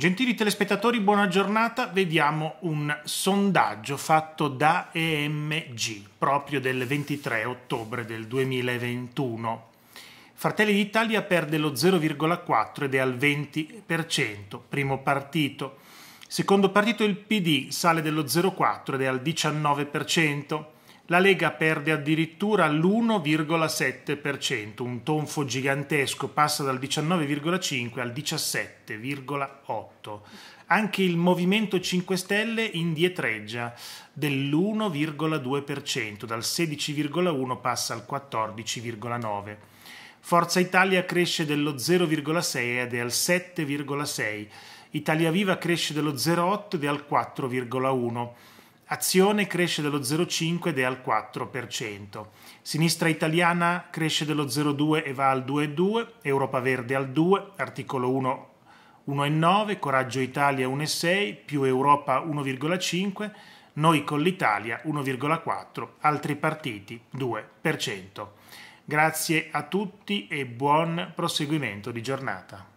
Gentili telespettatori, buona giornata. Vediamo un sondaggio fatto da EMG proprio del 23 ottobre del 2021. Fratelli d'Italia perde lo 0,4 ed è al 20%, primo partito. Secondo partito il PD sale dello 0,4 ed è al 19% la Lega perde addirittura l'1,7%, un tonfo gigantesco, passa dal 19,5 al 17,8. Anche il Movimento 5 Stelle indietreggia dell'1,2%, dal 16,1 passa al 14,9. Forza Italia cresce dello 0,6 ed è al 7,6. Italia Viva cresce dello 0,8 ed è al 4,1. Azione cresce dello 0,5 ed è al 4%. Sinistra italiana cresce dello 0,2 e va al 2,2. Europa Verde al 2, articolo 1, 1,9. Coraggio Italia 1,6, più Europa 1,5. Noi con l'Italia 1,4, altri partiti 2%. Grazie a tutti e buon proseguimento di giornata.